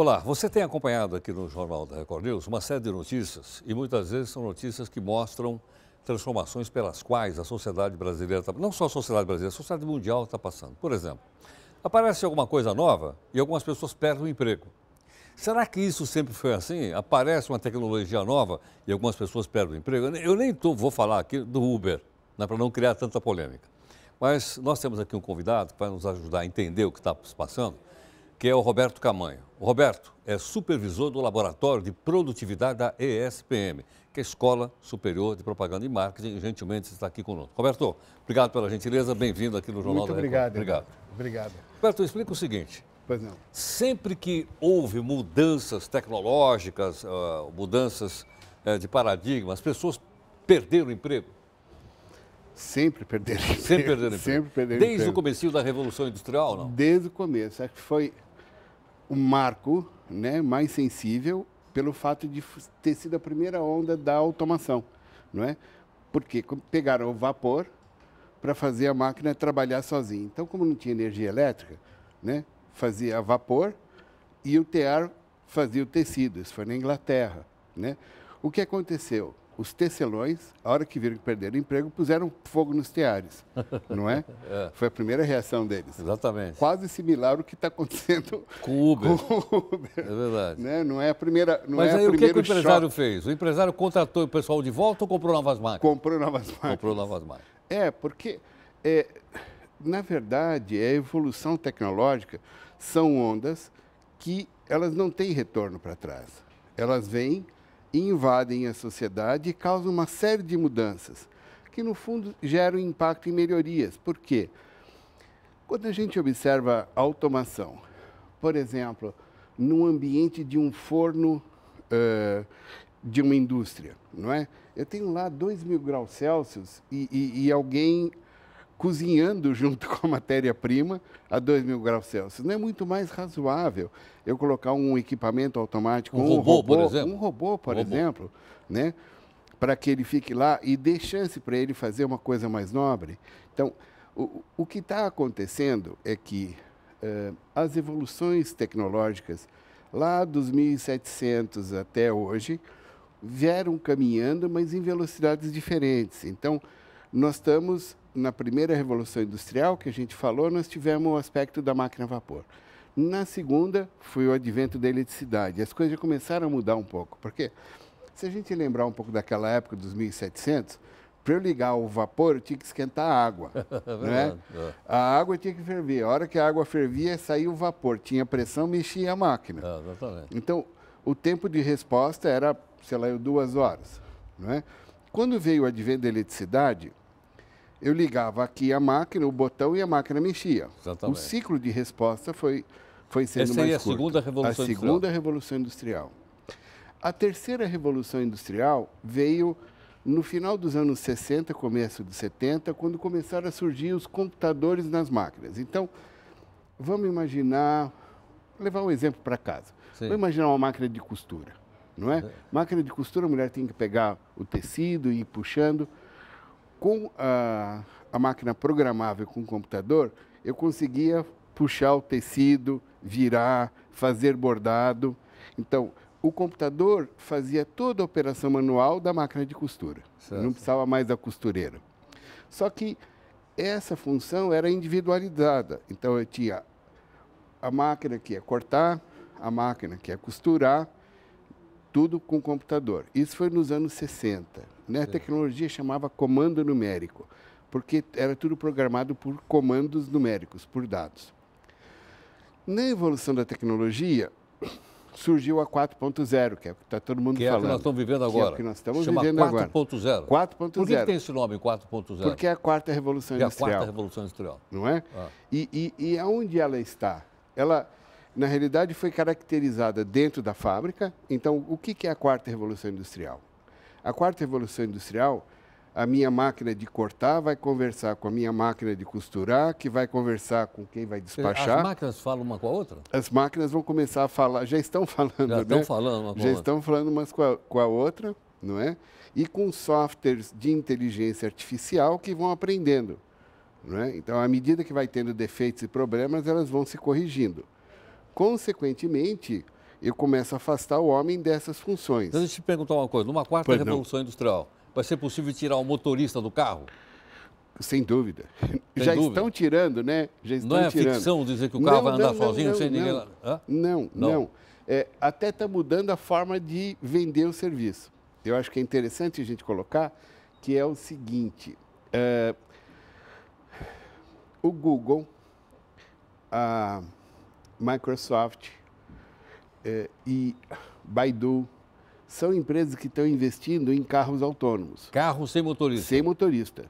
Olá, você tem acompanhado aqui no Jornal da Record News uma série de notícias e muitas vezes são notícias que mostram transformações pelas quais a sociedade brasileira, tá, não só a sociedade brasileira, a sociedade mundial está passando. Por exemplo, aparece alguma coisa nova e algumas pessoas perdem o emprego. Será que isso sempre foi assim? Aparece uma tecnologia nova e algumas pessoas perdem o emprego? Eu nem tô, vou falar aqui do Uber, né, para não criar tanta polêmica. Mas nós temos aqui um convidado que vai nos ajudar a entender o que está se passando que é o Roberto Camanho. O Roberto é supervisor do Laboratório de Produtividade da ESPM, que é a Escola Superior de Propaganda e Marketing, e gentilmente está aqui conosco. Roberto, obrigado pela gentileza, bem-vindo aqui no Jornal Muito da obrigado. Obrigado. Obrigado. Roberto, explica o seguinte. Pois não. Sempre que houve mudanças tecnológicas, ah, mudanças eh, de paradigma, as pessoas perderam o emprego? Sempre perderam emprego. Sempre perderam emprego. Sempre perderam Desde emprego. o começo da Revolução Industrial, não? Desde o começo. Acho é que foi um marco né, mais sensível pelo fato de ter sido a primeira onda da automação, não é? Porque pegaram o vapor para fazer a máquina trabalhar sozinha. Então, como não tinha energia elétrica, né, fazia a vapor e o tear fazia o tecido. Isso foi na Inglaterra, né? O que aconteceu? os tecelões, a hora que viram que perderam emprego, puseram fogo nos teares, não é? é. Foi a primeira reação deles. Exatamente. Quase similar ao que está acontecendo com o Uber. Com o Uber. É verdade. Né? Não é a primeira. Não Mas é aí o que, que, o empresário choque. fez? O empresário contratou o pessoal de volta ou comprou novas máquinas? Comprou novas máquinas. Comprou novas máquinas. É, porque, é, na verdade, é a evolução tecnológica são ondas que elas não têm retorno para trás. Elas vêm invadem a sociedade e causam uma série de mudanças, que no fundo geram impacto e melhorias. Por quê? Quando a gente observa a automação, por exemplo, no ambiente de um forno uh, de uma indústria, não é? Eu tenho lá 2 mil graus Celsius e, e, e alguém cozinhando junto com a matéria-prima a 2 mil graus Celsius. Não é muito mais razoável eu colocar um equipamento automático, um, um robô, robô, por exemplo, um robô, por exemplo, né, para que ele fique lá e dê chance para ele fazer uma coisa mais nobre. Então, o, o que está acontecendo é que uh, as evoluções tecnológicas lá dos 1700 até hoje vieram caminhando, mas em velocidades diferentes. Então, nós estamos na primeira revolução industrial que a gente falou, nós tivemos o aspecto da máquina a vapor. Na segunda, foi o advento da eletricidade. As coisas já começaram a mudar um pouco, porque se a gente lembrar um pouco daquela época dos 1700, para eu ligar o vapor, eu tinha que esquentar a água. né? É. A água tinha que ferver. A hora que a água fervia, saía o vapor. Tinha pressão, mexia a máquina. É, exatamente. Então, o tempo de resposta era, sei lá, duas horas. Né? Quando veio o advento da eletricidade, eu ligava aqui a máquina, o botão e a máquina mexia. Exatamente. O ciclo de resposta foi, foi sendo Essa mais é a curto. Segunda revolução a segunda revolução industrial. A terceira revolução industrial veio no final dos anos 60, começo dos 70, quando começaram a surgir os computadores nas máquinas. Então, vamos imaginar, levar um exemplo para casa. Sim. Vamos imaginar uma máquina de costura, não é? é? Máquina de costura, a mulher tem que pegar o tecido e ir puxando com a, a máquina programável com o computador, eu conseguia puxar o tecido, virar, fazer bordado. Então, o computador fazia toda a operação manual da máquina de costura. Certo. Não precisava mais da costureira. Só que essa função era individualizada. Então eu tinha a máquina que ia cortar, a máquina que ia costurar, tudo com computador. Isso foi nos anos 60. Né? A tecnologia chamava comando numérico, porque era tudo programado por comandos numéricos, por dados. Na evolução da tecnologia, surgiu a 4.0, que é o que está todo mundo que é falando. É que nós estamos vivendo agora. Que é o que nós estamos Chama vivendo 4. agora. 4.0. 4.0. Por que, que, tem esse nome, 4.0? Porque é a quarta revolução industrial. É a quarta revolução industrial. Não é? Ah. E, e, e aonde ela está? Ela na realidade foi caracterizada dentro da fábrica. Então, o que é a quarta revolução industrial? A quarta revolução industrial, a minha máquina de cortar vai conversar com a minha máquina de costurar, que vai conversar com quem vai despachar. As máquinas falam uma com a outra? As máquinas vão começar a falar, já estão falando, já né? estão falando uma com Já estão falando umas com a, com a outra, não é? E com softwares de inteligência artificial que vão aprendendo. É? Então, à medida que vai tendo defeitos e problemas, elas vão se corrigindo. Consequentemente, eu começo a afastar o homem dessas funções. Deixa eu te perguntar uma coisa. Numa quarta pois revolução não. industrial, vai ser possível tirar o motorista do carro? Sem dúvida. Sem Já dúvida. estão tirando, né? Já estão não é tirando. ficção dizer que o carro não, vai andar não, sozinho sem ninguém lá. Hã? Não, não. É, até está mudando a forma de vender o serviço. Eu acho que é interessante a gente colocar que é o seguinte: eh, o Google, a Microsoft eh, e Baidu são empresas que estão investindo em carros autônomos. Carros sem motorista? Sem motorista.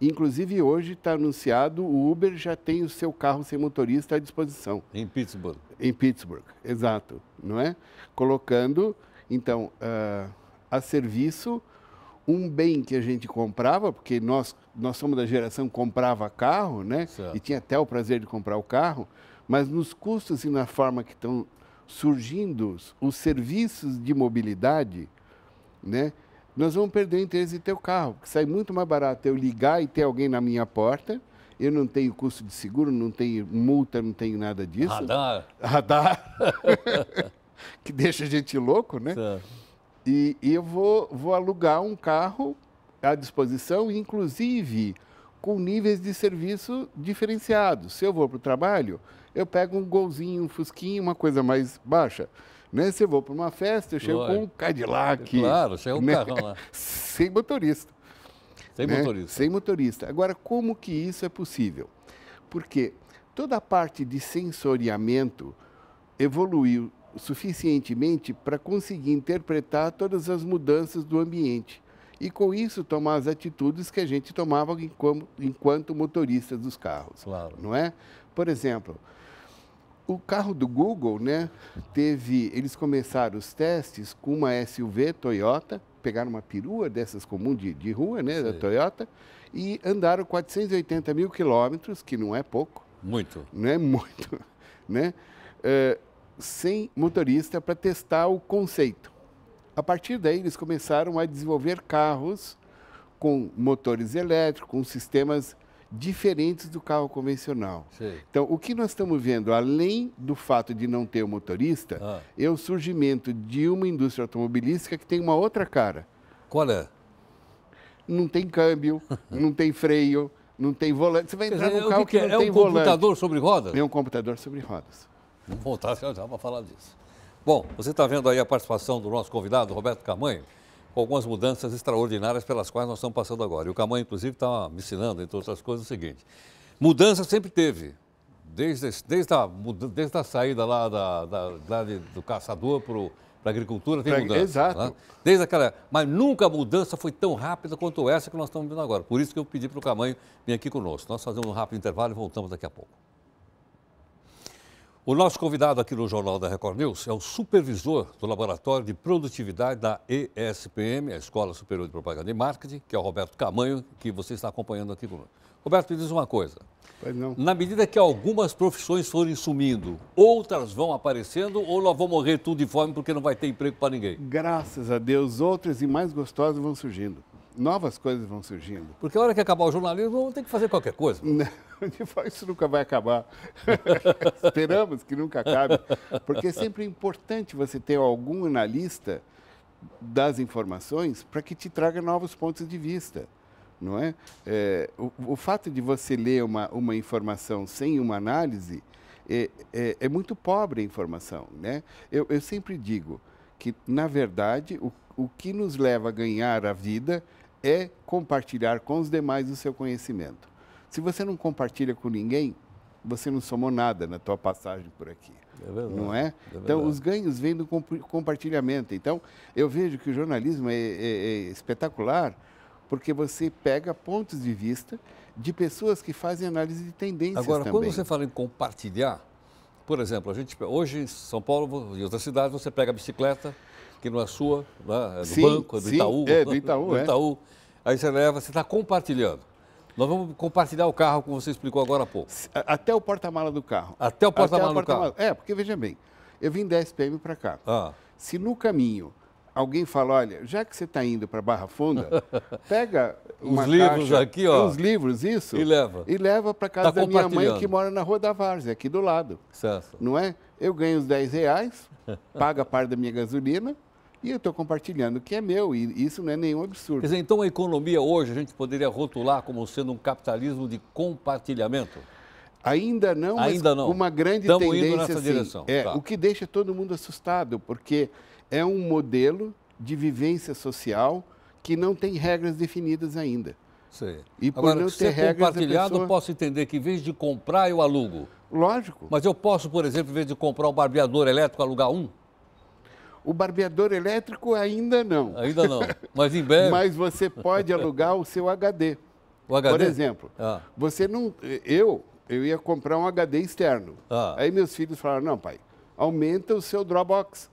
Inclusive, hoje está anunciado, o Uber já tem o seu carro sem motorista à disposição. Em Pittsburgh. Em Pittsburgh, exato. Não é? Colocando, então, uh, a serviço um bem que a gente comprava, porque nós, nós somos da geração que comprava carro, né? Certo. E tinha até o prazer de comprar o carro mas nos custos e na forma que estão surgindo os serviços de mobilidade, né, nós vamos perder o interesse em ter o carro, porque sai muito mais barato eu ligar e ter alguém na minha porta, eu não tenho custo de seguro, não tenho multa, não tenho nada disso. Radar. Radar. que deixa a gente louco, né? E, e, eu vou, vou alugar um carro à disposição, inclusive com níveis de serviço diferenciados. Se eu vou para o trabalho, eu pego um golzinho, um fusquinho, uma coisa mais baixa. Né? Se eu vou para uma festa, eu chego Lógico. com um Cadillac. É claro, chega um né? carrão lá. Sem motorista. Sem né? motorista. Sem motorista. Agora, como que isso é possível? Porque toda a parte de sensoriamento evoluiu suficientemente para conseguir interpretar todas as mudanças do ambiente e com isso tomar as atitudes que a gente tomava enquanto, enquanto motorista dos carros, claro. não é? Por exemplo, o carro do Google, né, teve, eles começaram os testes com uma SUV Toyota, pegaram uma perua dessas comum de, de rua, né, Sim. da Toyota, e andaram 480 mil quilômetros, que não é pouco. Muito. Não é muito, né? Uh, sem motorista para testar o conceito. A partir daí, eles começaram a desenvolver carros com motores elétricos, com sistemas diferentes do carro convencional. Sim. Então, o que nós estamos vendo, além do fato de não ter o motorista, ah. é o surgimento de uma indústria automobilística que tem uma outra cara. Qual é? Não tem câmbio, não tem freio, não tem volante. Você vai entrar dizer, carro que, que, é? não é tem volante. É um computador sobre rodas? É um computador sobre rodas. voltar tá, já, já para falar disso. Bom, você está vendo aí a participação do nosso convidado, Roberto Camanho algumas mudanças extraordinárias pelas quais nós estamos passando agora. E o Camanho inclusive, está me ensinando, entre outras coisas, o seguinte: mudança sempre teve. Desde, desde, a, desde a saída lá da, da, da do caçador para a agricultura, tem pra, mudança. Exato. Né? Desde aquela, mas nunca a mudança foi tão rápida quanto essa que nós estamos vendo agora. Por isso que eu pedi para o Camanho vir aqui conosco. Nós fazemos um rápido intervalo e voltamos daqui a pouco. O nosso convidado aqui no Jornal da Record News é o supervisor do Laboratório de Produtividade da ESPM, a Escola Superior de Propaganda e Marketing, que é o Roberto Camanho, que você está acompanhando aqui conosco. Roberto, me diz uma coisa. Na medida que algumas profissões forem sumindo, outras vão aparecendo ou nós vamos morrer tudo de fome porque não vai ter emprego para ninguém? Graças a Deus, outras e mais gostosas vão surgindo. Novas coisas vão surgindo. Porque a hora que acabar o jornalismo, vamos ter que fazer qualquer coisa. Né? isso nunca vai acabar. Esperamos que nunca acabe, porque é sempre importante você ter algum analista das informações para que te traga novos pontos de vista. Não é? é o, o, fato de você ler uma, uma informação sem uma análise é, é, é muito pobre a informação. Né? Eu, eu sempre digo que, na verdade, o, o que nos leva a ganhar a vida é compartilhar com os demais o seu conhecimento. Se você não compartilha com ninguém, você não somou nada na tua passagem por aqui. É verdade, não é? é então, os ganhos vêm do compartilhamento. Então, eu vejo que o jornalismo é, é, é, espetacular porque você pega pontos de vista de pessoas que fazem análise de tendências Agora, também. quando você fala em compartilhar, por exemplo, a gente hoje em São Paulo e outras cidades, você pega a bicicleta, que não é sua, né? é do sim, banco, é do sim, Itaú. É, do Itaú, do é. Itaú. Aí você leva, você está compartilhando. Nós vamos compartilhar o carro, como você explicou agora há pouco. Até o porta-mala do carro. Até o porta-mala do carro. É, porque veja bem, eu vim da PM para cá. Ah. Se no caminho alguém fala, olha, já que você está indo para Barra Funda, pega os livros caixa, aqui, ó, os livros isso e leva e leva para tá casa tá da minha mãe que mora na Rua da Várzea, aqui do lado. Certo. Não é? Eu ganho os 10 reais, pago a parte da minha gasolina e eu estou compartilhando o que é meu, e isso não é nenhum absurdo. Quer dizer, então a economia hoje a gente poderia rotular como sendo um capitalismo de compartilhamento? Ainda não, Ainda não. uma grande Tamo tendência. Indo nessa assim, direção. É, tá. O que deixa todo mundo assustado, porque é um modelo de vivência social que não tem regras definidas ainda. Sim. E por Agora, não ter é regras, compartilhado, pessoa... eu posso entender que em vez de comprar, eu alugo. Lógico. Mas eu posso, por exemplo, em vez de comprar um barbeador elétrico, alugar um? O barbeador elétrico ainda não. Ainda não, mas em breve. mas você pode alugar o seu HD. O HD? Por exemplo, ah. você não. Eu, eu ia comprar um HD externo. Ah. Aí meus filhos falaram: não, pai, aumenta o seu Dropbox.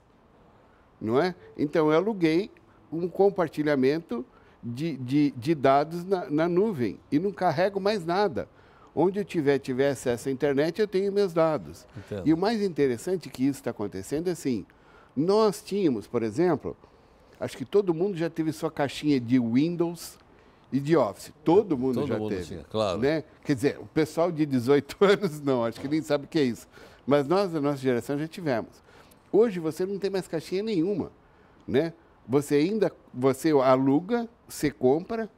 Não é? Então eu aluguei um compartilhamento de, de, de dados na, na, nuvem e não carrego mais nada. Onde eu tiver, tiver acesso à internet, eu tenho meus dados. Entendo. E o mais interessante que isso está acontecendo é assim: nós tínhamos, por exemplo, acho que todo mundo já teve sua caixinha de Windows e de Office. Todo mundo todo já mundo teve. Tinha, claro. Né? Quer dizer, o pessoal de 18 anos não, acho que nem sabe o que é isso. Mas nós, da nossa geração, já tivemos. Hoje você não tem mais caixinha nenhuma, né? Você ainda você aluga, você compra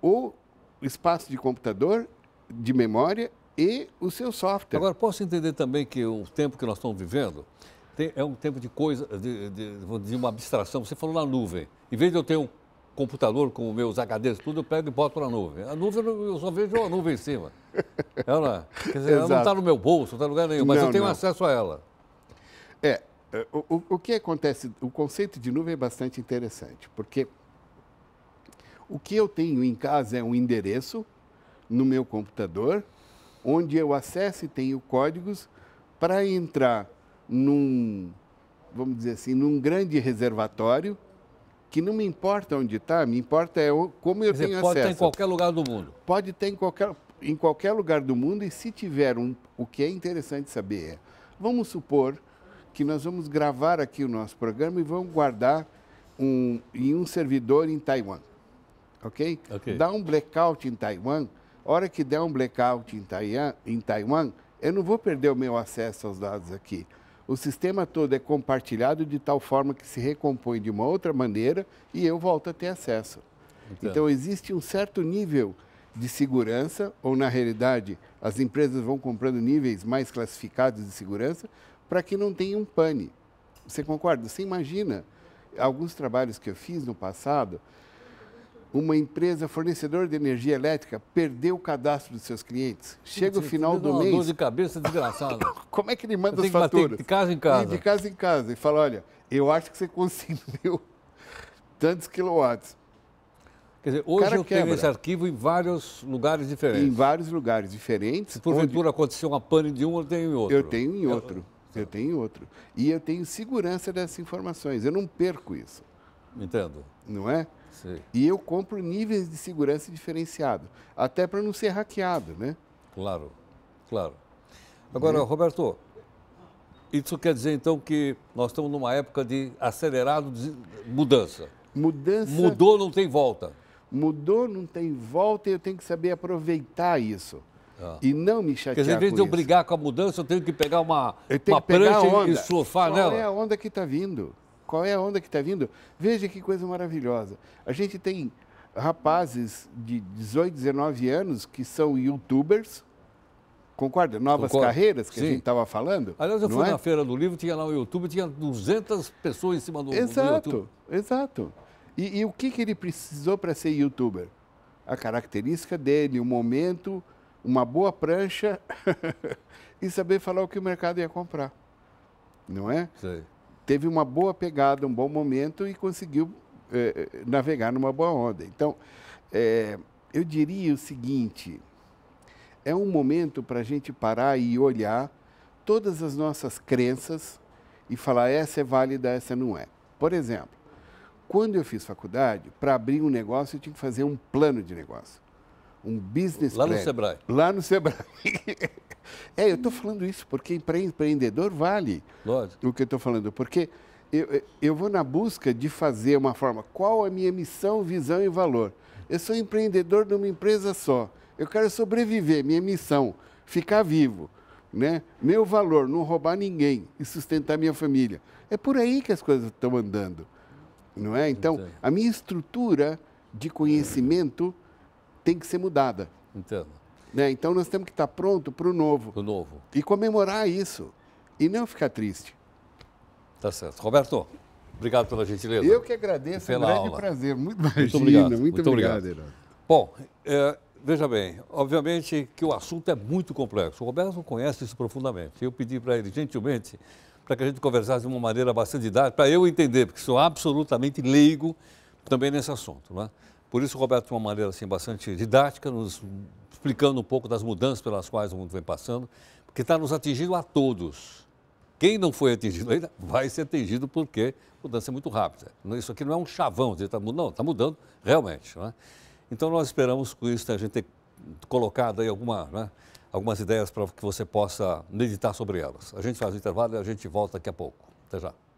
o espaço de computador, de memória e o seu software. Agora posso entender também que o tempo que nós estamos vivendo é um tempo de coisa, de, de, de, uma abstração. Você falou na nuvem. Em vez de eu ter um computador com meus HDs, tudo, eu pego e boto na nuvem. A nuvem, eu só vejo uma nuvem em cima. É é? Ela, dizer, ela não está no meu bolso, não está em lugar nenhum, mas não, eu tenho não. acesso a ela. É, é o, o que acontece, o conceito de nuvem é bastante interessante, porque o que eu tenho em casa é um endereço no meu computador, onde eu acesso e tenho códigos para entrar num, vamos dizer assim, num grande reservatório que não me importa onde está, me importa é como eu tenho pode tá acesso. Pode ter em qualquer lugar do mundo. Pode ter tá em qualquer, em qualquer lugar do mundo e se tiver um, o que é interessante saber é, vamos supor que nós vamos gravar aqui o nosso programa e vamos guardar um, em um servidor em Taiwan, ok? Dá um blackout em Taiwan, hora que der um blackout em Taiwan, em Taiwan, eu não vou perder o meu acesso aos dados aqui o sistema todo é compartilhado de tal forma que se recompõe de uma outra maneira e eu volto a ter acesso. Então, então existe um certo nível de segurança, ou na realidade, as empresas vão comprando níveis mais classificados de segurança para que não tenha um pane. Você concorda? Você imagina alguns trabalhos que eu fiz no passado uma empresa fornecedora de energia elétrica perdeu o cadastro dos seus clientes. Chega o final do mês. Dor de cabeça desgraçada. Como é que ele manda as faturas? De casa em casa. E de casa em casa. E fala: olha, eu acho que você conseguiu tantos quilowatts. Quer dizer, hoje Cara eu quebra. tenho esse arquivo em vários lugares diferentes. Em vários lugares diferentes. Se porventura onde... aconteceu uma pane de um, eu tenho em outro. Eu tenho em outro. Eu... eu tenho em outro. E eu tenho segurança dessas informações. Eu não perco isso. Entendo. Não é? Sim. E eu compro níveis de segurança diferenciado, até para não ser hackeado, né? Claro, claro. Agora, né? Roberto, isso quer dizer então que nós estamos numa época de acelerado de mudança. Mudança. Mudou, não tem volta. Mudou, não tem volta e eu tenho que saber aproveitar isso. Ah. E não me chatear. Quer dizer, em vez de eu brigar com a mudança, eu tenho que pegar uma, eu tenho uma que pegar prancha a onda. e surfar Qual nela. é a onda que está vindo. Qual é a onda que está vindo? Veja que coisa maravilhosa. A gente tem rapazes de 18, 19 anos que são youtubers. Concorda? Novas Concordo. carreiras que Sim. a gente estava falando. Aliás, eu fui é? na Feira do Livro, tinha lá um YouTube, tinha 200 pessoas em cima do, exato, do YouTube. Exato, exato. E, o que, que ele precisou para ser youtuber? A característica dele, o momento, uma boa prancha e saber falar o que o mercado ia comprar. Não é? Sim teve uma boa pegada, um bom momento e conseguiu é, navegar numa boa onda. Então, é, eu diria o seguinte: é um momento para a gente parar e olhar todas as nossas crenças e falar essa é válida, essa não é. Por exemplo, quando eu fiz faculdade, para abrir um negócio eu tinha que fazer um plano de negócio, um business Lá plan. Lá no Sebrae. Lá no Sebrae. É, eu estou falando isso porque para empreendedor vale Lógico. o que eu estou falando. Porque eu, eu vou na busca de fazer uma forma. Qual a minha missão, visão e valor? Eu sou empreendedor de uma empresa só. Eu quero sobreviver, minha missão, ficar vivo, né? Meu valor, não roubar ninguém e sustentar minha família. É por aí que as coisas estão andando, não é? Então, a minha estrutura de conhecimento tem que ser mudada. Entendo. Né? Então nós temos que estar pronto para o novo. O novo. E comemorar isso. E não ficar triste. Tá certo. Roberto, obrigado pela gentileza. Eu que agradeço. Pela um grande aula. prazer. Muito, imagina, muito obrigado. Muito, muito obrigado. obrigado. Bom, é, veja bem, obviamente que o assunto é muito complexo. O Roberto conhece isso profundamente. Eu pedi para ele, gentilmente, para que a gente conversasse de uma maneira bastante didática, para eu entender, porque sou absolutamente leigo também nesse assunto. Né? Por isso, o Roberto, de uma maneira assim, bastante didática, nos explicando um pouco das mudanças pelas quais o mundo vem passando, porque está nos atingindo a todos. Quem não foi atingido ainda vai ser atingido porque a mudança é muito rápida. Isso aqui não é um chavão, está mudando, está mudando realmente. É? Então nós esperamos com isso a gente ter colocado aí alguma, né, algumas ideias para que você possa meditar sobre elas. A gente faz o intervalo e a gente volta daqui a pouco. Até já.